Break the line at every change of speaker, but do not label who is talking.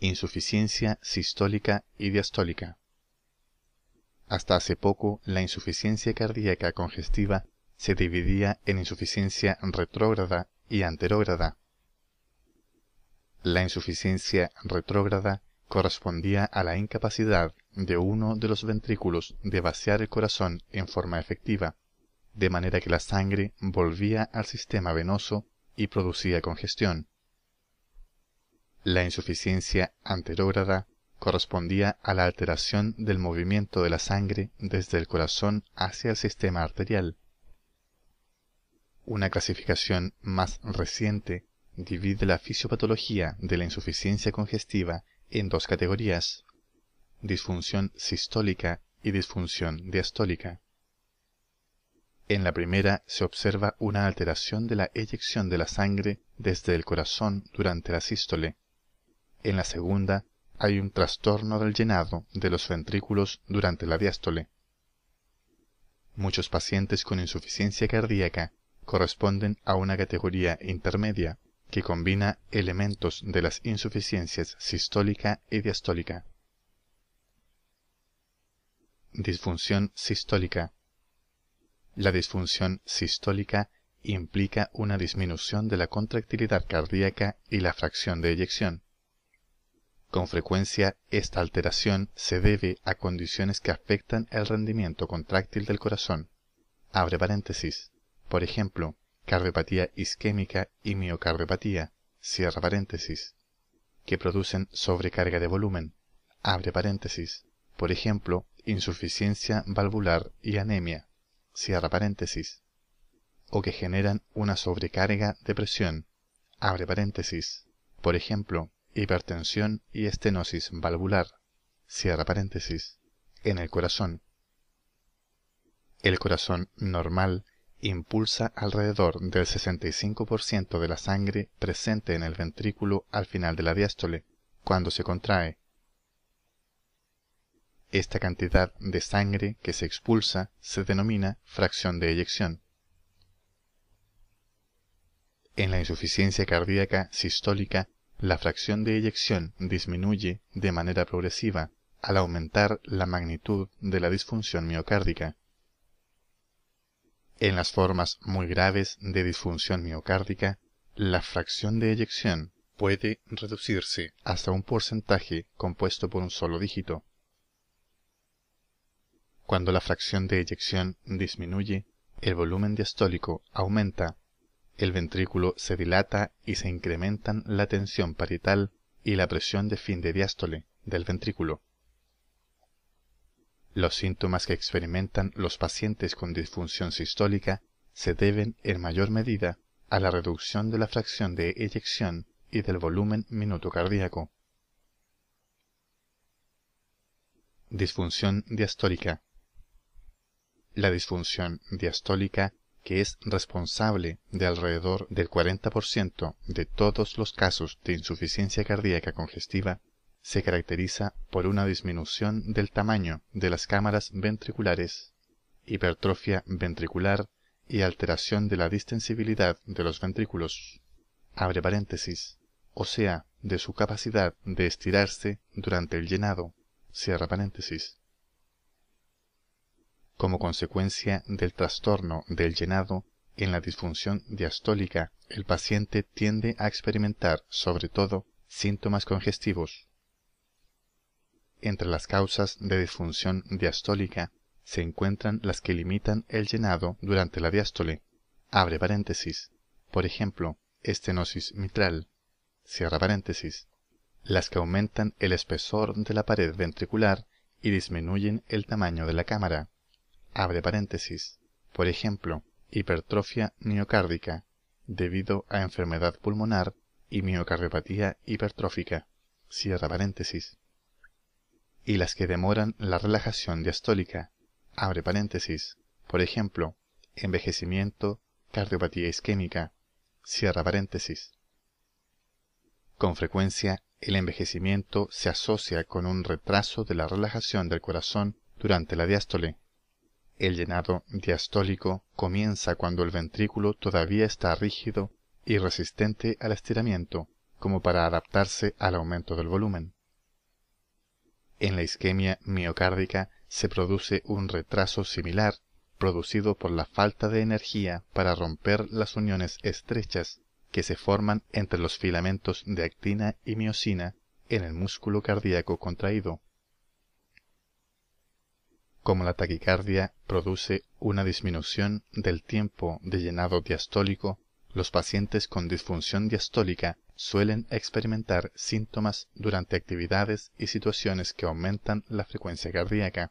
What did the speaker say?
insuficiencia sistólica y diastólica hasta hace poco la insuficiencia cardíaca congestiva se dividía en insuficiencia retrógrada y anterógrada la insuficiencia retrógrada correspondía a la incapacidad de uno de los ventrículos de vaciar el corazón en forma efectiva, de manera que la sangre volvía al sistema venoso y producía congestión. La insuficiencia anterógrada correspondía a la alteración del movimiento de la sangre desde el corazón hacia el sistema arterial. Una clasificación más reciente divide la fisiopatología de la insuficiencia congestiva en dos categorías, disfunción sistólica y disfunción diastólica. En la primera se observa una alteración de la eyección de la sangre desde el corazón durante la sístole, en la segunda, hay un trastorno del llenado de los ventrículos durante la diástole. Muchos pacientes con insuficiencia cardíaca corresponden a una categoría intermedia que combina elementos de las insuficiencias sistólica y diastólica. Disfunción sistólica. La disfunción sistólica implica una disminución de la contractilidad cardíaca y la fracción de eyección con frecuencia esta alteración se debe a condiciones que afectan el rendimiento contráctil del corazón. Abre paréntesis. Por ejemplo, cardiopatía isquémica y miocardiopatía, cierra paréntesis, que producen sobrecarga de volumen. Abre paréntesis. Por ejemplo, insuficiencia valvular y anemia, cierra paréntesis, o que generan una sobrecarga de presión, abre paréntesis. Por ejemplo, hipertensión y estenosis valvular, cierra paréntesis, en el corazón. El corazón normal impulsa alrededor del 65% de la sangre presente en el ventrículo al final de la diástole, cuando se contrae. Esta cantidad de sangre que se expulsa se denomina fracción de eyección. En la insuficiencia cardíaca sistólica la fracción de eyección disminuye de manera progresiva al aumentar la magnitud de la disfunción miocárdica. En las formas muy graves de disfunción miocárdica, la fracción de eyección puede reducirse hasta un porcentaje compuesto por un solo dígito. Cuando la fracción de eyección disminuye, el volumen diastólico aumenta el ventrículo se dilata y se incrementan la tensión parietal y la presión de fin de diástole del ventrículo. Los síntomas que experimentan los pacientes con disfunción sistólica se deben en mayor medida a la reducción de la fracción de eyección y del volumen minuto cardíaco. Disfunción diastólica. La disfunción diastólica que es responsable de alrededor del 40% de todos los casos de insuficiencia cardíaca congestiva, se caracteriza por una disminución del tamaño de las cámaras ventriculares, hipertrofia ventricular y alteración de la distensibilidad de los ventrículos. Abre paréntesis, o sea, de su capacidad de estirarse durante el llenado. Cierra paréntesis como consecuencia del trastorno del llenado en la disfunción diastólica, el paciente tiende a experimentar, sobre todo, síntomas congestivos. Entre las causas de disfunción diastólica se encuentran las que limitan el llenado durante la diástole. Abre paréntesis. Por ejemplo, estenosis mitral. Cierra paréntesis. Las que aumentan el espesor de la pared ventricular y disminuyen el tamaño de la cámara abre paréntesis, por ejemplo, hipertrofia miocárdica, debido a enfermedad pulmonar y miocardiopatía hipertrófica, cierra paréntesis, y las que demoran la relajación diastólica, abre paréntesis, por ejemplo, envejecimiento, cardiopatía isquémica, cierra paréntesis. Con frecuencia, el envejecimiento se asocia con un retraso de la relajación del corazón durante la diástole, el llenado diastólico comienza cuando el ventrículo todavía está rígido y resistente al estiramiento, como para adaptarse al aumento del volumen. En la isquemia miocárdica se produce un retraso similar, producido por la falta de energía para romper las uniones estrechas que se forman entre los filamentos de actina y miocina en el músculo cardíaco contraído como la taquicardia produce una disminución del tiempo de llenado diastólico, los pacientes con disfunción diastólica suelen experimentar síntomas durante actividades y situaciones que aumentan la frecuencia cardíaca